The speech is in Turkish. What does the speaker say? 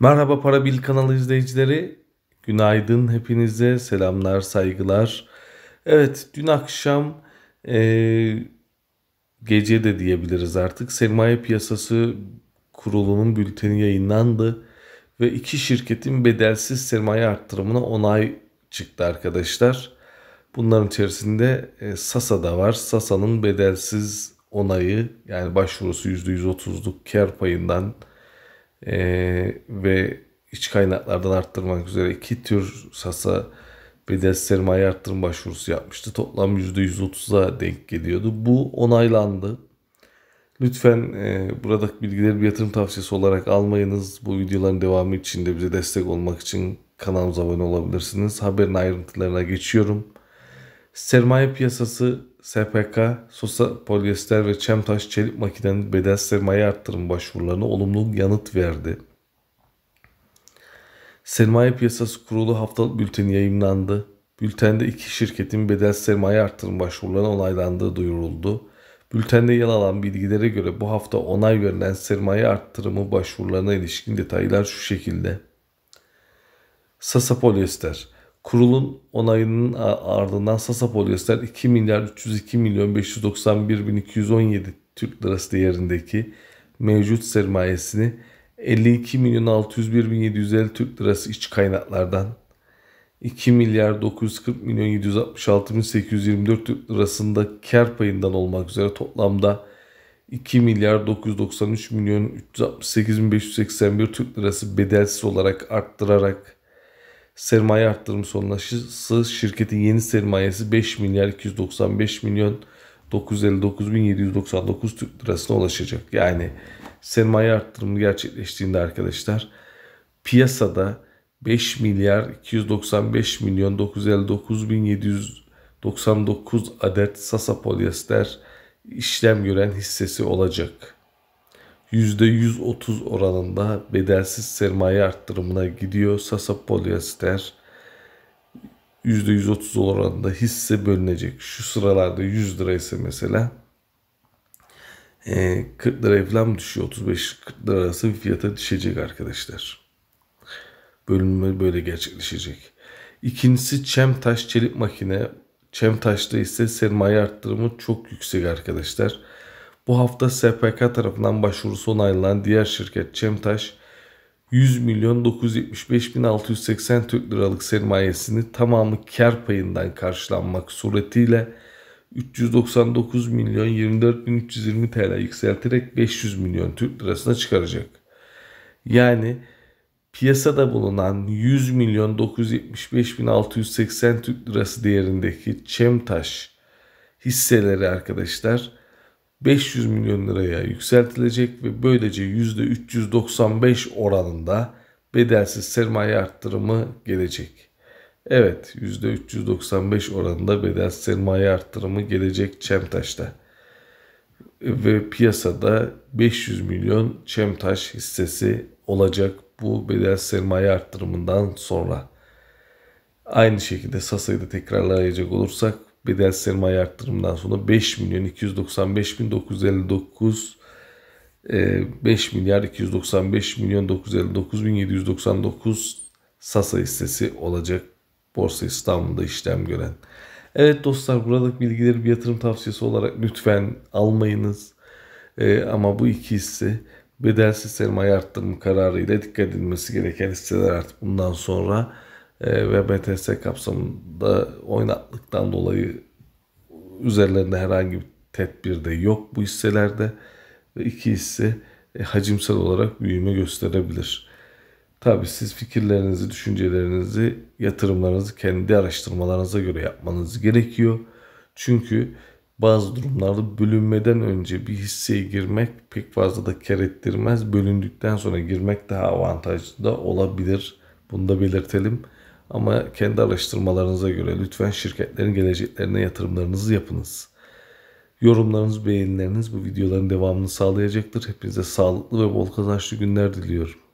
Merhaba Para Bil kanalı izleyicileri. Günaydın hepinize. Selamlar, saygılar. Evet, dün akşam e, gece de diyebiliriz artık. Sermaye Piyasası Kurulu'nun bülteni yayınlandı. Ve iki şirketin bedelsiz sermaye arttırımına onay çıktı arkadaşlar. Bunların içerisinde e, Sasa da var. Sasa'nın bedelsiz onayı yani başvurusu %130'luk kar payından e, ve iç kaynaklardan arttırmak üzere iki tür SAS'a bedelsermaye arttırım başvurusu yapmıştı. Toplam %130'a denk geliyordu. Bu onaylandı. Lütfen e, buradaki bilgileri bir yatırım tavsiyesi olarak almayınız. Bu videoların devamı için de bize destek olmak için kanalımıza abone olabilirsiniz. Haberin ayrıntılarına geçiyorum. Sermaye piyasası SPK, Sosa Polyester ve Çemtaş Çelik Makinenin bedel sermaye arttırım başvurularına olumlu yanıt verdi. Sermaye Piyasası Kurulu haftalık bülteni yayımlandı. Bültende iki şirketin bedel sermaye arttırım başvurularına onaylandığı duyuruldu. Bültende yer alan bilgilere göre bu hafta onay verilen sermaye arttırımı başvurularına ilişkin detaylar şu şekilde. Sasa Polyester kurulun onayının ardından Sasa polyester 2 milyar 302 milyon 591 bin 217 Türk lirası değerindeki mevcut sermayesini 52 milyon 601 bin 750 Türk lirası iç kaynaklardan 2 milyar 940 milyon 766 bin 824 Türk lirasında kar payından olmak üzere toplamda 2 milyar 993 milyon 368 bin 581 Türk lirası bedelsiz olarak arttırarak sermaye arttırım sonrası şirketin yeni sermayesi 5 milyar 295 milyon 959.799 Türk lirasına ulaşacak. Yani sermaye arttırımı gerçekleştiğinde arkadaşlar piyasada 5 milyar 295 milyon 959.799 adet Sasa polyester işlem gören hissesi olacak. %130 oranında bedelsiz sermaye arttırımına gidiyor. Sasa Polyester %130 oranında hisse bölünecek. Şu sıralarda 100 lira ise mesela 40 e, liraya falan düşüyor. 35-40 lira arası fiyata düşecek arkadaşlar. Bölünme böyle gerçekleşecek. İkincisi Çemtaş çelik makine. Çemtaş'ta ise sermaye arttırımı çok yüksek arkadaşlar. Bu hafta SPK tarafından başvurusu onaylanan diğer şirket Çemtaş 100 milyon 975 bin 680 Türk liralık sermayesini tamamı kar payından karşılanmak suretiyle 399 milyon 24 bin 320 TL yükselterek 500 milyon Türk lirasına çıkaracak. Yani piyasada bulunan 100 milyon 975 bin 680 Türk lirası değerindeki Çemtaş hisseleri arkadaşlar 500 milyon liraya yükseltilecek ve böylece %395 oranında bedelsiz sermaye arttırımı gelecek. Evet %395 oranında bedelsiz sermaye arttırımı gelecek Çemtaş'ta. Ve piyasada 500 milyon Çemtaş hissesi olacak bu bedelsiz sermaye arttırımından sonra. Aynı şekilde Sasa'yı da tekrarlayacak olursak bedel sermaye arttırımından sonra 5 milyon 295 bin 959 5 e, milyar 295 milyon 959 bin 799 Sasa hissesi olacak Borsa İstanbul'da işlem gören. Evet dostlar buradaki bilgileri bir yatırım tavsiyesi olarak lütfen almayınız. Ee, ama bu iki hisse bedelsiz sermaye arttırma kararıyla dikkat edilmesi gereken hisseler artık bundan sonra. E, ve BTS kapsamında oynatlıktan dolayı üzerlerinde herhangi bir tedbir de yok bu hisselerde. Ve iki hisse e, hacimsel olarak büyüme gösterebilir. Tabii siz fikirlerinizi, düşüncelerinizi, yatırımlarınızı kendi araştırmalarınıza göre yapmanız gerekiyor. Çünkü bazı durumlarda bölünmeden önce bir hisseye girmek pek fazla da kar ettirmez. Bölündükten sonra girmek daha avantajlı da olabilir. Bunu da belirtelim. Ama kendi araştırmalarınıza göre lütfen şirketlerin geleceklerine yatırımlarınızı yapınız. Yorumlarınız, beğenileriniz bu videoların devamını sağlayacaktır. Hepinize sağlıklı ve bol kazançlı günler diliyorum.